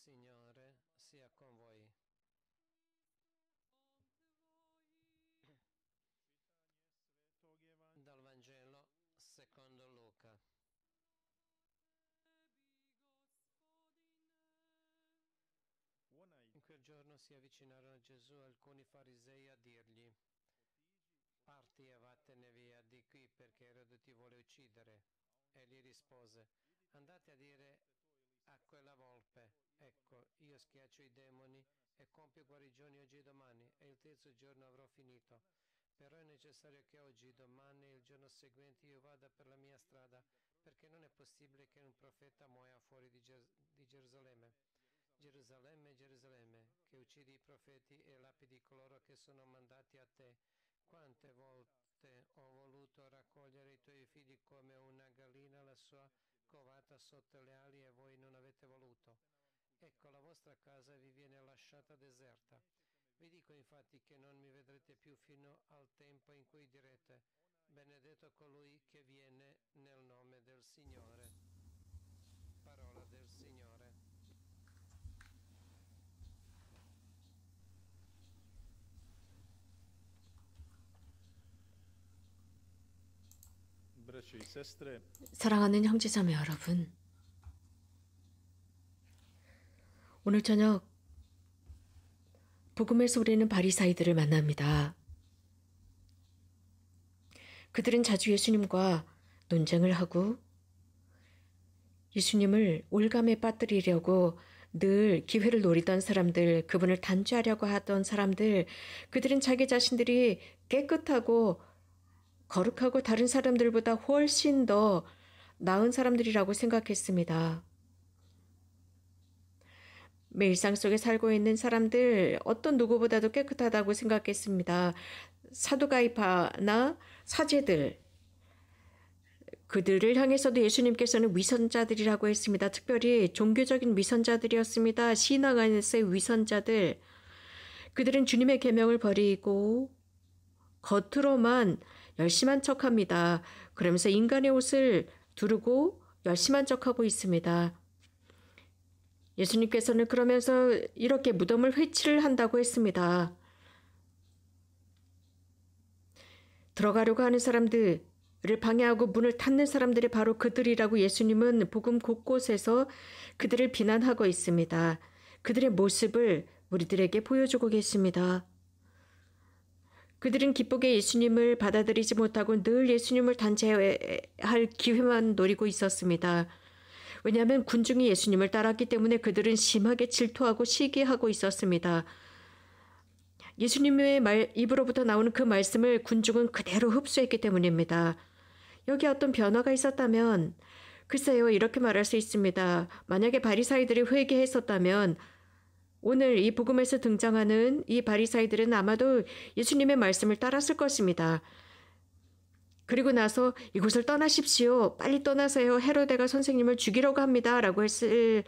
Signore sia con voi. Dal Vangelo secondo Luca. In quel giorno si avvicinarono a Gesù alcuni farisei a dirgli Parti e vattene via di qui perché Erode ti vuole uccidere. Egli rispose Andate a dire a quella volpe, ecco, io schiaccio i demoni e compio guarigioni oggi e domani e il terzo giorno avrò finito. Però è necessario che oggi, domani e il giorno seguente io vada per la mia strada, perché non è possibile che un profeta muoia fuori di, Ger- di Gerusalemme. Gerusalemme, Gerusalemme, che uccidi i profeti e lapidi coloro che sono mandati a te. Quante volte ho voluto raccogliere i tuoi figli come una gallina la sua covata sotto le ali e voi non avete voluto. Ecco, la vostra casa vi viene lasciata deserta. Vi dico infatti che non mi vedrete più fino al tempo in cui direte, benedetto colui che viene nel nome del Signore. 사랑하는 형제자매 여러분, 오늘 저녁 복음을 소리는 바리사이들을 만납니다. 그들은 자주 예수님과 논쟁을 하고 예수님을 올감에 빠뜨리려고 늘 기회를 노리던 사람들, 그분을 단죄하려고 하던 사람들, 그들은 자기 자신들이 깨끗하고 거룩하고 다른 사람들보다 훨씬 더 나은 사람들이라고 생각했습니다. 일상 속에 살고 있는 사람들 어떤 누구보다도 깨끗하다고 생각했습니다. 사두가이파나 사제들 그들을 향해서도 예수님께서는 위선자들이라고 했습니다. 특별히 종교적인 위선자들이었습니다. 신앙 안에서의 위선자들 그들은 주님의 계명을 버리고 겉으로만 열심한 척합니다. 그러면서 인간의 옷을 두르고 열심한 척하고 있습니다. 예수님께서는 그러면서 이렇게 무덤을 회치를 한다고 했습니다. 들어가려고 하는 사람들을 방해하고 문을 닫는 사람들이 바로 그들이라고 예수님은 복음 곳곳에서 그들을 비난하고 있습니다. 그들의 모습을 우리들에게 보여주고 계십니다. 그들은 기쁘게 예수님을 받아들이지 못하고 늘 예수님을 단죄할 기회만 노리고 있었습니다. 왜냐하면 군중이 예수님을 따랐기 때문에 그들은 심하게 질투하고 시기하고 있었습니다. 예수님의 말, 입으로부터 나오는 그 말씀을 군중은 그대로 흡수했기 때문입니다. 여기 어떤 변화가 있었다면 글쎄요 이렇게 말할 수 있습니다. 만약에 바리사이들이 회개했었다면 오늘 이 복음에서 등장하는 이 바리사이들은 아마도 예수님의 말씀을 따랐을 것입니다. 그리고 나서 이곳을 떠나십시오. 빨리 떠나세요. 헤로데가 선생님을 죽이려고 합니다. 라고 했을,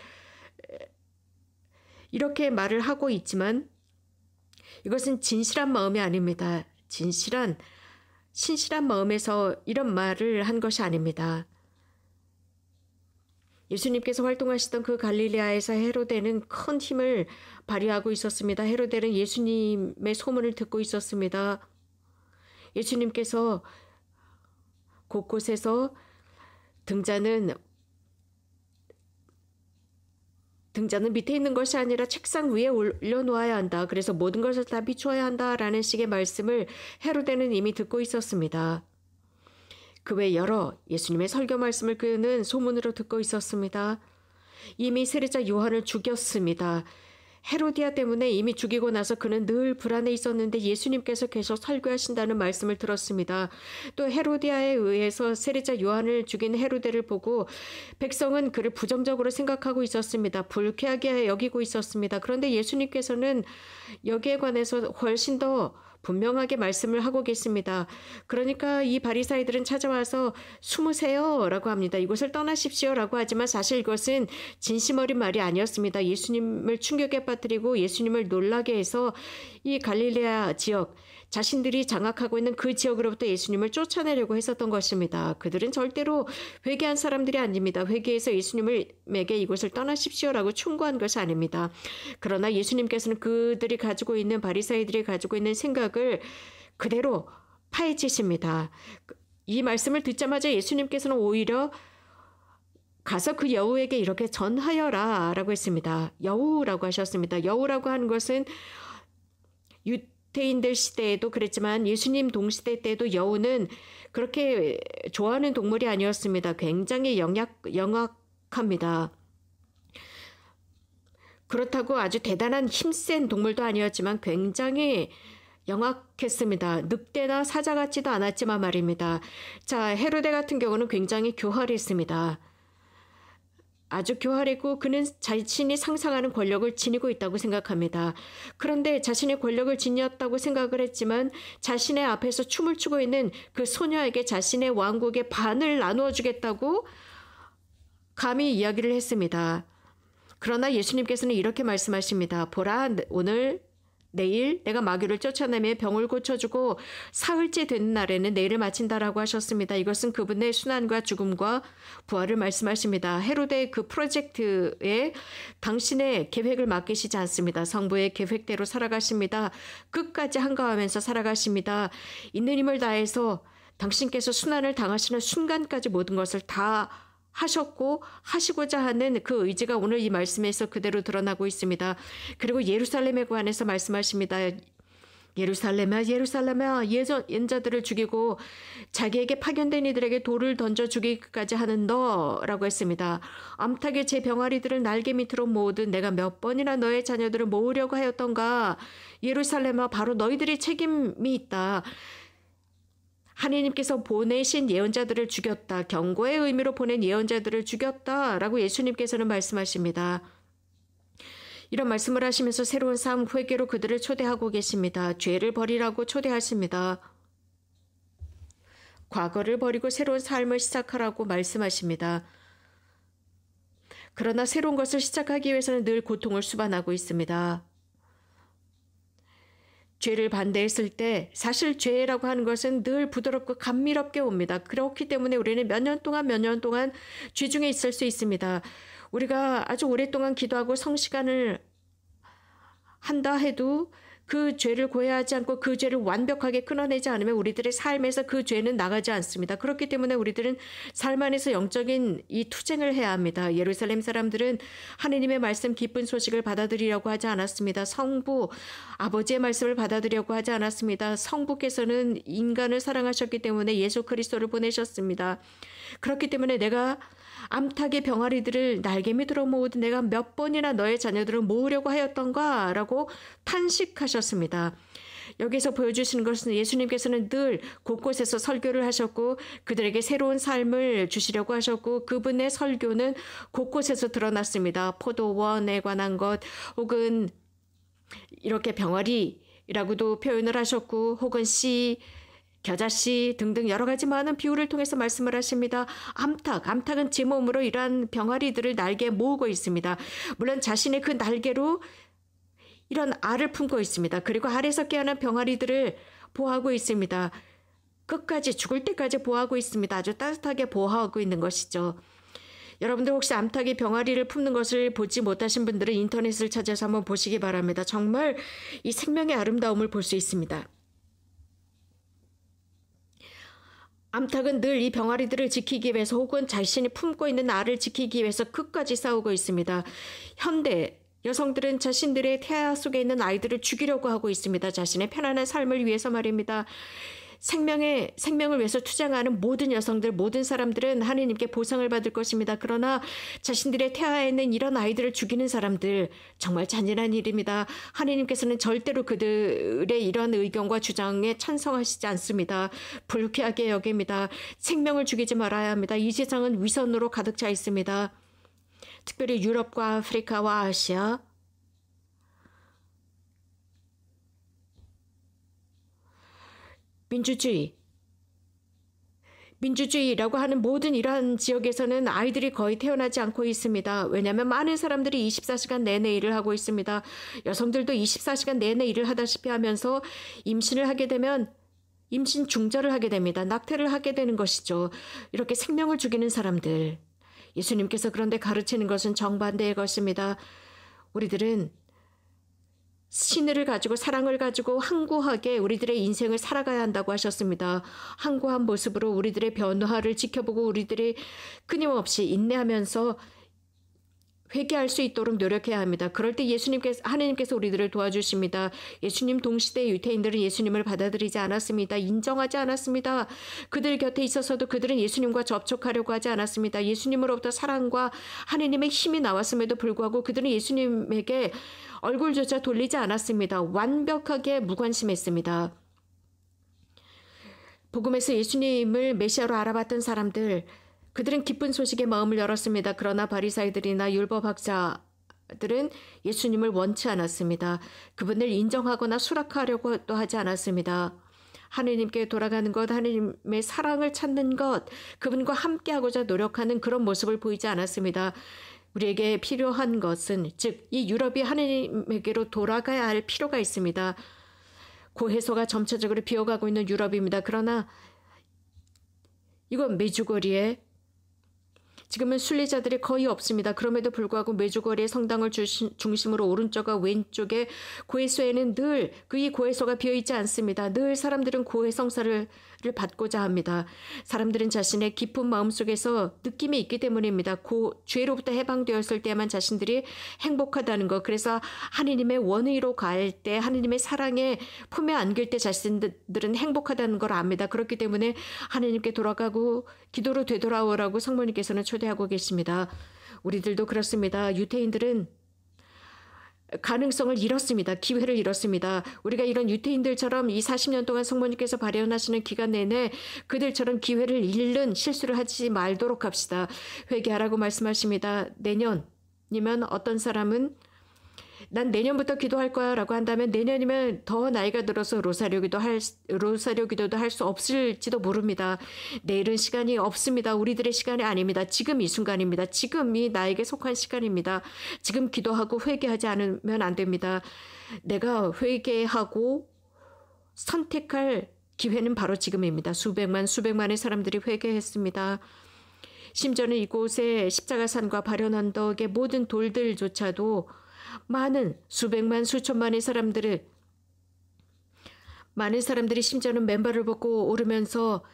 이렇게 말을 하고 있지만 이것은 진실한 마음이 아닙니다. 진실한, 신실한 마음에서 이런 말을 한 것이 아닙니다. 예수님께서 활동하시던 그 갈릴리아에서 헤로데는 큰 힘을 발휘하고 있었습니다. 헤로데는 예수님의 소문을 듣고 있었습니다. 예수님께서 곳곳에서 등자는 등자는 밑에 있는 것이 아니라 책상 위에 올려놓아야 한다. 그래서 모든 것을 다 비추어야 한다라는 식의 말씀을 헤로데는 이미 듣고 있었습니다. 그외 여러 예수님의 설교 말씀을 그는 소문으로 듣고 있었습니다. 이미 세례자 요한을 죽였습니다. 헤로디아 때문에 이미 죽이고 나서 그는 늘 불안해 있었는데 예수님께서 계속 설교하신다는 말씀을 들었습니다. 또 헤로디아에 의해서 세례자 요한을 죽인 헤로데를 보고 백성은 그를 부정적으로 생각하고 있었습니다. 불쾌하게 여기고 있었습니다. 그런데 예수님께서는 여기에 관해서 훨씬 더 분명하게 말씀을 하고 계십니다. 그러니까 이 바리사이들은 찾아와서 숨으세요라고 합니다. 이곳을 떠나십시오라고 하지만 사실 이것은 진심 어린 말이 아니었습니다. 예수님을 충격에 빠뜨리고 예수님을 놀라게 해서 이 갈릴레아 지역 자신들이 장악하고 있는 그 지역으로부터 예수님을 쫓아내려고 했었던 것입니다. 그들은 절대로 회개한 사람들이 아닙니다. 회개해서 예수님에게 이곳을 떠나십시오라고 충고한 것이 아닙니다. 그러나 예수님께서는 그들이 가지고 있는 바리사이들이 가지고 있는 생각을 그대로 파헤치십니다. 이 말씀을 듣자마자 예수님께서는 오히려 가서 그 여우에게 이렇게 전하여라 라고 했습니다. 여우라고 하셨습니다. 여우라고 하는 것은 유, 유태인들 시대에도 그랬지만 예수님 동시대 때도 여우는 그렇게 좋아하는 동물이 아니었습니다. 굉장히 영약, 영악합니다. 그렇다고 아주 대단한 힘센 동물도 아니었지만 굉장히 영악했습니다. 늑대나 사자 같지도 않았지만 말입니다. 자, 헤로데 같은 경우는 굉장히 교활했습니다. 아주 교활했고 그는 자신이 상상하는 권력을 지니고 있다고 생각합니다. 그런데 자신의 권력을 지녔다고 생각을 했지만 자신의 앞에서 춤을 추고 있는 그 소녀에게 자신의 왕국의 반을 나누어 주겠다고 감히 이야기를 했습니다. 그러나 예수님께서는 이렇게 말씀하십니다. 보라, 오늘 내일 내가 마귀를 쫓아내며 병을 고쳐주고 사흘째 되는 날에는 내일을 마친다라고 하셨습니다. 이것은 그분의 순환과 죽음과 부활을 말씀하십니다. 헤로데의 그 프로젝트에 당신의 계획을 맡기시지 않습니다. 성부의 계획대로 살아가십니다. 끝까지 한가하면서 살아가십니다. 있는 힘을 다해서 당신께서 순환을 당하시는 순간까지 모든 것을 다 하셨고 하시고자 하는 그 의지가 오늘 이 말씀에서 그대로 드러나고 있습니다. 그리고 예루살렘에 관해서 말씀하십니다. 예루살렘아 예루살렘아 예전 인자들을 죽이고 자기에게 파견된 이들에게 돌을 던져 죽이기까지 하는 너라고 했습니다. 암탉의 제 병아리들을 날개 밑으로 모으듯 내가 몇 번이나 너의 자녀들을 모으려고 하였던가 예루살렘아 바로 너희들이 책임이 있다. 하느님께서 보내신 예언자들을 죽였다. 경고의 의미로 보낸 예언자들을 죽였다. 라고 예수님께서는 말씀하십니다. 이런 말씀을 하시면서 새로운 삶 회개로 그들을 초대하고 계십니다. 죄를 버리라고 초대하십니다. 과거를 버리고 새로운 삶을 시작하라고 말씀하십니다. 그러나 새로운 것을 시작하기 위해서는 늘 고통을 수반하고 있습니다. 죄를 반대했을 때 사실 죄라고 하는 것은 늘 부드럽고 감미롭게 옵니다. 그렇기 때문에 우리는 몇 년 동안 몇 년 동안 죄 중에 있을 수 있습니다. 우리가 아주 오랫동안 기도하고 성시간을 한다 해도 그 죄를 고해하지 않고 그 죄를 완벽하게 끊어내지 않으면 우리들의 삶에서 그 죄는 나가지 않습니다. 그렇기 때문에 우리들은 삶 안에서 영적인 이 투쟁을 해야 합니다. 예루살렘 사람들은 하느님의 말씀 기쁜 소식을 받아들이려고 하지 않았습니다. 성부 아버지의 말씀을 받아들이려고 하지 않았습니다. 성부께서는 인간을 사랑하셨기 때문에 예수 그리스도를 보내셨습니다. 그렇기 때문에 내가 암탉의 병아리들을 날개미 들어 모으듯 내가 몇 번이나 너의 자녀들을 모으려고 하였던가 라고 탄식하셨습니다. 여기서 보여주시는 것은 예수님께서는 늘 곳곳에서 설교를 하셨고 그들에게 새로운 삶을 주시려고 하셨고 그분의 설교는 곳곳에서 드러났습니다. 포도원에 관한 것 혹은 이렇게 병아리라고도 표현을 하셨고 혹은 씨 겨자씨 등등 여러 가지 많은 비유를 통해서 말씀을 하십니다. 암탉, 암탉은 제 몸으로 이러한 병아리들을 날개에 모으고 있습니다. 물론 자신의 그 날개로 이런 알을 품고 있습니다. 그리고 알에서 깨어난 병아리들을 보호하고 있습니다. 끝까지 죽을 때까지 보호하고 있습니다. 아주 따뜻하게 보호하고 있는 것이죠. 여러분들 혹시 암탉이 병아리를 품는 것을 보지 못하신 분들은 인터넷을 찾아서 한번 보시기 바랍니다. 정말 이 생명의 아름다움을 볼 수 있습니다. 암탉은 늘 이 병아리들을 지키기 위해서 혹은 자신이 품고 있는 알을 지키기 위해서 끝까지 싸우고 있습니다. 현대 여성들은 자신들의 태아 속에 있는 아이들을 죽이려고 하고 있습니다. 자신의 편안한 삶을 위해서 말입니다. 생명의 생명을 위해서 투쟁하는 모든 여성들, 모든 사람들은 하느님께 보상을 받을 것입니다. 그러나 자신들의 태아에 있는 이런 아이들을 죽이는 사람들 정말 잔인한 일입니다. 하느님께서는 절대로 그들의 이런 의견과 주장에 찬성하시지 않습니다. 불쾌하게 여깁니다. 생명을 죽이지 말아야 합니다. 이 세상은 위선으로 가득 차 있습니다. 특별히 유럽과 아프리카와 아시아 민주주의. 민주주의라고 하는 모든 이러한 지역에서는 아이들이 거의 태어나지 않고 있습니다. 왜냐하면 많은 사람들이 24시간 내내 일을 하고 있습니다. 여성들도 24시간 내내 일을 하다시피 하면서 임신을 하게 되면 임신 중절을 하게 됩니다. 낙태를 하게 되는 것이죠. 이렇게 생명을 죽이는 사람들. 예수님께서 그런데 가르치는 것은 정반대의 것입니다. 우리들은 신의를 가지고 사랑을 가지고 항구하게 우리들의 인생을 살아가야 한다고 하셨습니다. 항구한 모습으로 우리들의 변화를 지켜보고 우리들이 끊임없이 인내하면서 회개할 수 있도록 노력해야 합니다. 그럴 때 예수님께서 하나님께서 우리들을 도와주십니다. 예수님 동시대 유태인들은 예수님을 받아들이지 않았습니다. 인정하지 않았습니다. 그들 곁에 있어서도 그들은 예수님과 접촉하려고 하지 않았습니다. 예수님으로부터 사랑과 하느님의 힘이 나왔음에도 불구하고 그들은 예수님에게 얼굴조차 돌리지 않았습니다. 완벽하게 무관심했습니다. 복음에서 예수님을 메시아로 알아봤던 사람들 그들은 기쁜 소식에 마음을 열었습니다. 그러나 바리사이들이나 율법학자 들은 예수님을 원치 않았습니다. 그분을 인정하거나 수락하려고 또 하지 않았습니다. 하느님께 돌아가는 것, 하느님의 사랑을 찾는 것, 그분과 함께하고자 노력하는 그런 모습을 보이지 않았습니다. 우리에게 필요한 것은, 즉, 이 유럽이 하느님에게로 돌아가야 할 필요가 있습니다. 고해소가 점차적으로 비어가고 있는 유럽입니다. 그러나 이건 메주거리에 지금은 순례자들이 거의 없습니다. 그럼에도 불구하고 메주거리의 성당을 주신, 중심으로 오른쪽과 왼쪽에 고해소에는 늘 그의 고해소가 비어 있지 않습니다. 늘 사람들은 고해 성사를 받고자 합니다. 사람들은 자신의 깊은 마음 속에서 느낌이 있기 때문입니다. 고 죄로부터 해방되었을 때만 자신들이 행복하다는 것. 그래서 하느님의 원의로 갈 때 하느님의 사랑에 품에 안길 때 자신들은 행복하다는 걸 압니다. 그렇기 때문에 하느님께 돌아가고 기도로 되돌아오라고 성모님께서는 초 초대하고 계십니다. 우리들도 그렇습니다. 유태인들은 가능성을 잃었습니다. 기회를 잃었습니다. 우리가 이런 유태인들처럼 이 40년 동안 성모님께서 발현하시는 기간 내내 그들처럼 기회를 잃는 실수를 하지 말도록 합시다. 회개하라고 말씀하십니다. 내년이면 어떤 사람은 난 내년부터 기도할 거야 라고 한다면 내년이면 더 나이가 들어서 로사리 기도 할, 로사리 기도도 할 수 없을지도 모릅니다. 내일은 시간이 없습니다. 우리들의 시간이 아닙니다. 지금 이 순간입니다. 지금이 나에게 속한 시간입니다. 지금 기도하고 회개하지 않으면 안 됩니다. 내가 회개하고 선택할 기회는 바로 지금입니다. 수백만, 수백만의 사람들이 회개했습니다. 심지어는 이곳에 십자가산과 발현한 덕의 모든 돌들조차도 많은 수백만 수천만의 사람들을 많은 사람들이 심지어는 맨발을 벗고 오르면서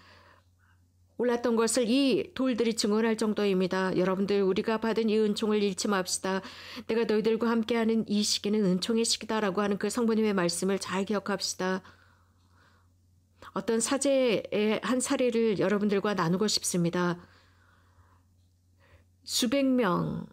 올랐던 것을 이 돌들이 증언할 정도입니다. 여러분들 우리가 받은 이 은총을 잃지 맙시다. 내가 너희들과 함께하는 이 시기는 은총의 시기다라고 하는 그 성부님의 말씀을 잘 기억합시다. 어떤 사제의 한 사례를 여러분들과 나누고 싶습니다. 수백 명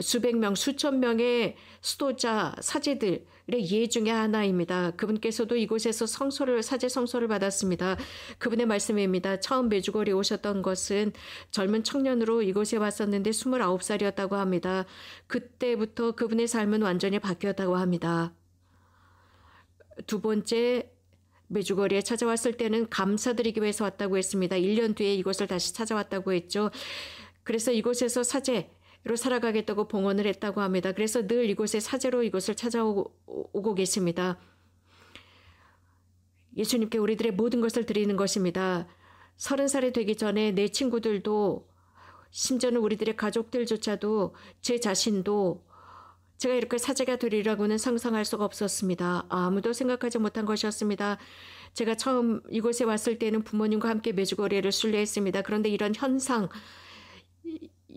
수백 명, 수천 명의 수도자, 사제들의 예 중의 하나입니다. 그분께서도 이곳에서 성소를, 사제 성소를 받았습니다. 그분의 말씀입니다. 처음 메주골에 오셨던 것은 젊은 청년으로 이곳에 왔었는데 29살이었다고 합니다. 그때부터 그분의 삶은 완전히 바뀌었다고 합니다. 두 번째, 메주거리에 찾아왔을 때는 감사드리기 위해서 왔다고 했습니다. 1년 뒤에 이곳을 다시 찾아왔다고 했죠. 그래서 이곳에서 사제, 로 살아가겠다고 봉헌을 했다고 합니다. 그래서 늘 이곳에 사제로 이곳을 찾아오고 계십니다. 예수님께 우리들의 모든 것을 드리는 것입니다. 서른 살이 되기 전에 내 친구들도 심지어는 우리들의 가족들조차도 제 자신도 제가 이렇게 사제가 되리라고는 상상할 수가 없었습니다. 아무도 생각하지 못한 것이었습니다. 제가 처음 이곳에 왔을 때는 부모님과 함께 메주거리를 순례했습니다. 그런데 이런 현상,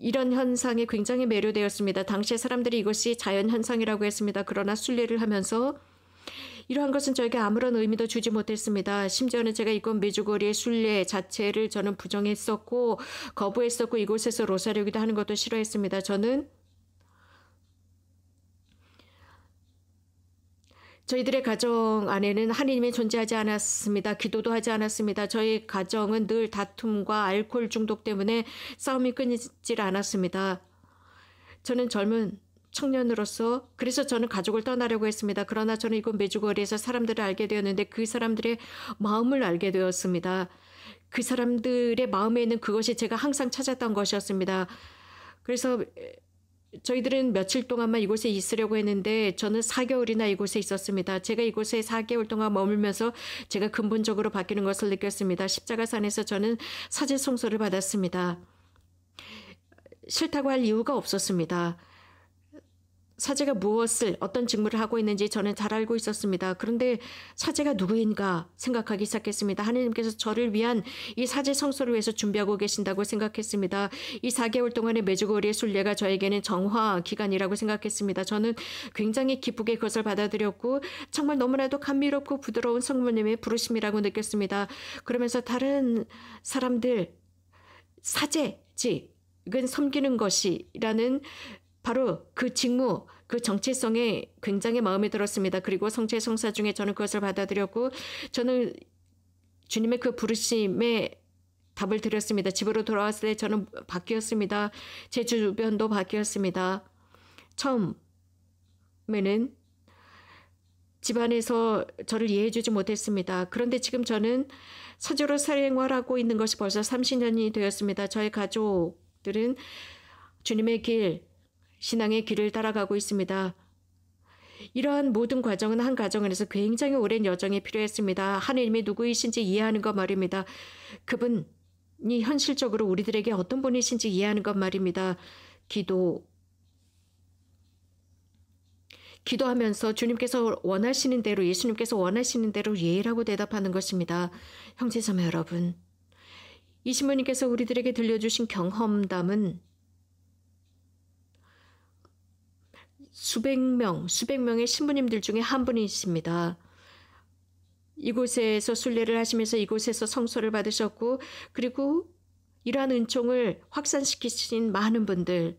이런 현상에 굉장히 매료되었습니다. 당시에 사람들이 이것이 자연 현상이라고 했습니다. 그러나 순례를 하면서 이러한 것은 저에게 아무런 의미도 주지 못했습니다. 심지어는 제가 이곳 메주거리의 순례 자체를 저는 부정했었고 거부했었고 이곳에서 로사리기도 하는 것도 싫어했습니다. 저는 저희들의 가정 안에는 하나님이 존재하지 않았습니다. 기도도 하지 않았습니다. 저희 가정은 늘 다툼과 알코올 중독 때문에 싸움이 끊이질 않았습니다. 저는 젊은 청년으로서 그래서 저는 가족을 떠나려고 했습니다. 그러나 저는 이곳 메주거리에서 사람들을 알게 되었는데 그 사람들의 마음을 알게 되었습니다. 그 사람들의 마음에 있는 그것이 제가 항상 찾았던 것이었습니다. 그래서 저희들은 며칠 동안만 이곳에 있으려고 했는데 저는 4개월이나 이곳에 있었습니다. 제가 이곳에 4개월 동안 머물면서 제가 근본적으로 바뀌는 것을 느꼈습니다. 십자가산에서 저는 사제송소를 받았습니다. 싫다고 할 이유가 없었습니다. 사제가 무엇을 어떤 직무를 하고 있는지 저는 잘 알고 있었습니다. 그런데 사제가 누구인가 생각하기 시작했습니다. 하느님께서 저를 위한 이 사제 성소를 위해서 준비하고 계신다고 생각했습니다. 이 4개월 동안의 메주고리의 순례가 저에게는 정화 기간이라고 생각했습니다. 저는 굉장히 기쁘게 그것을 받아들였고 정말 너무나도 감미롭고 부드러운 성모님의 부르심이라고 느꼈습니다. 그러면서 다른 사람들 사제지 이건 섬기는 것이라는 바로 그 직무, 그정체성에 굉장히 마음에 들었습니다. 그리고 성체 성사 중에 저는 그것을 받아들였고 저는 주님의 그 부르심에 답을 드렸습니다. 집으로 돌아왔을 때 저는 바뀌었습니다. 제 주변도 바뀌었습니다. 처음에는 집안에서 저를 이해해주지 못했습니다. 그런데 지금 저는 사주로 사행활하고 있는 것이 벌써 30년이 되었습니다. 저의 가족들은 주님의 길, 신앙의 길을 따라가고 있습니다. 이러한 모든 과정은 한 가정 에서 굉장히 오랜 여정이 필요했습니다. 하느님이 누구이신지 이해하는 것 말입니다. 그분이 현실적으로 우리들에게 어떤 분이신지 이해하는 것 말입니다. 기도, 기도하면서 주님께서 원하시는 대로 예수님께서 원하시는 대로 예라고 의 대답하는 것입니다. 형제자매 여러분, 이신부님께서 우리들에게 들려주신 경험담은 수백 명, 수백 명의 신부님들 중에 한 분이십니다. 이곳에서 순례를 하시면서 이곳에서 성소를 받으셨고 그리고 이러한 은총을 확산시키신 많은 분들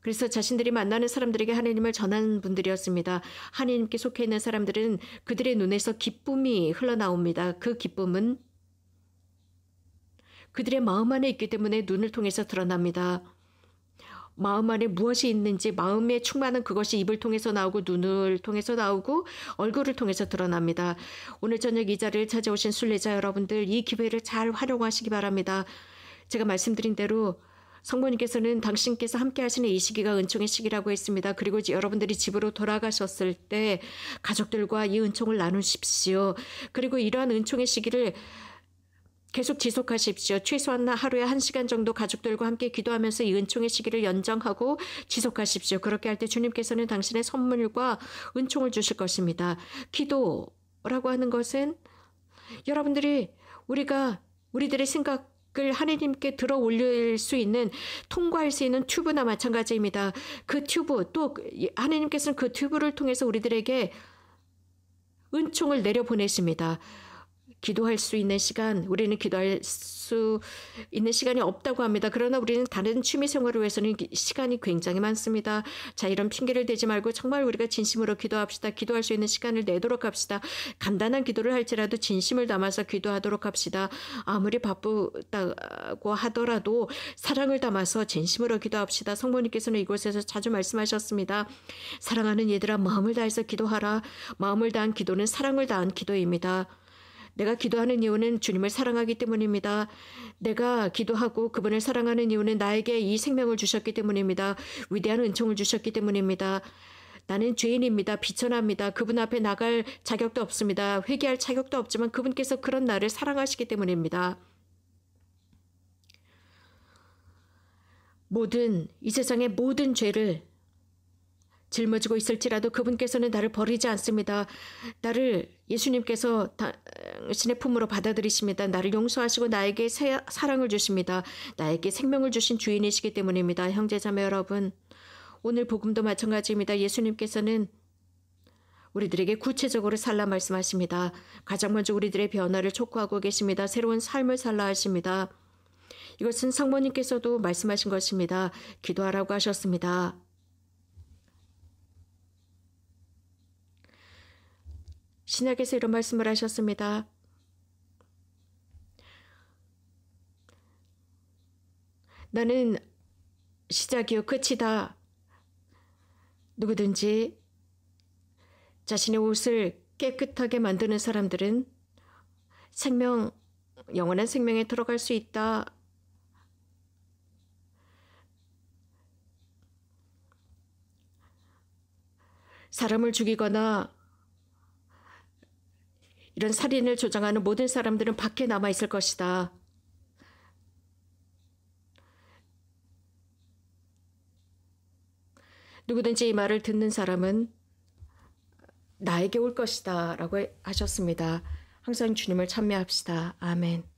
그래서 자신들이 만나는 사람들에게 하느님을 전하는 분들이었습니다. 하느님께 속해 있는 사람들은 그들의 눈에서 기쁨이 흘러나옵니다. 그 기쁨은 그들의 마음 안에 있기 때문에 눈을 통해서 드러납니다. 마음 안에 무엇이 있는지 마음에 충만한 그것이 입을 통해서 나오고 눈을 통해서 나오고 얼굴을 통해서 드러납니다. 오늘 저녁 이 자리를 찾아오신 순례자 여러분들 이 기회를 잘 활용하시기 바랍니다. 제가 말씀드린 대로 성모님께서는 당신께서 함께 하시는 이 시기가 은총의 시기라고 했습니다. 그리고 여러분들이 집으로 돌아가셨을 때 가족들과 이 은총을 나누십시오. 그리고 이러한 은총의 시기를 계속 지속하십시오. 최소한 하루에 한시간 정도 가족들과 함께 기도하면서 이 은총의 시기를 연장하고 지속하십시오. 그렇게 할 때 주님께서는 당신의 선물과 은총을 주실 것입니다. 기도라고 하는 것은 여러분들이 우리가 우리들의 생각 하느님께 들어 올릴 수 있는 통과할 수 있는 튜브나 마찬가지입니다. 그 튜브 또 하느님께서는 그 튜브를 통해서 우리들에게 은총을 내려 보내십니다. 기도할 수 있는 시간, 우리는 기도할 수 있는 시간이 없다고 합니다. 그러나 우리는 다른 취미 생활을 위해서는 시간이 굉장히 많습니다. 자, 이런 핑계를 대지 말고 정말 우리가 진심으로 기도합시다. 기도할 수 있는 시간을 내도록 합시다. 간단한 기도를 할지라도 진심을 담아서 기도하도록 합시다. 아무리 바쁘다고 하더라도 사랑을 담아서 진심으로 기도합시다. 성모님께서는 이곳에서 자주 말씀하셨습니다. 사랑하는 얘들아, 마음을 다해서 기도하라. 마음을 다한 기도는 사랑을 다한 기도입니다. 내가 기도하는 이유는 주님을 사랑하기 때문입니다. 내가 기도하고 그분을 사랑하는 이유는 나에게 이 생명을 주셨기 때문입니다. 위대한 은총을 주셨기 때문입니다. 나는 죄인입니다. 비천합니다. 그분 앞에 나갈 자격도 없습니다. 회개할 자격도 없지만 그분께서 그런 나를 사랑하시기 때문입니다. 모든 이 세상의 모든 죄를 짊어지고 있을지라도 그분께서는 나를 버리지 않습니다. 나를 예수님께서 당신의 품으로 받아들이십니다. 나를 용서하시고 나에게 새, 사랑을 주십니다. 나에게 생명을 주신 주인이시기 때문입니다. 형제자매 여러분, 오늘 복음도 마찬가지입니다. 예수님께서는 우리들에게 구체적으로 살라 말씀하십니다. 가장 먼저 우리들의 변화를 촉구하고 계십니다. 새로운 삶을 살라 하십니다. 이것은 성모님께서도 말씀하신 것입니다. 기도하라고 하셨습니다. 신약에서 이런 말씀을 하셨습니다. 나는 시작이요 끝이다. 누구든지 자신의 옷을 깨끗하게 만드는 사람들은 생명, 영원한 생명에 들어갈 수 있다. 사람을 죽이거나 이런 살인을 조장하는 모든 사람들은 밖에 남아 있을 것이다. 누구든지 이 말을 듣는 사람은 나에게 올 것이다 라고 하셨습니다. 항상 주님을 찬미합시다. 아멘.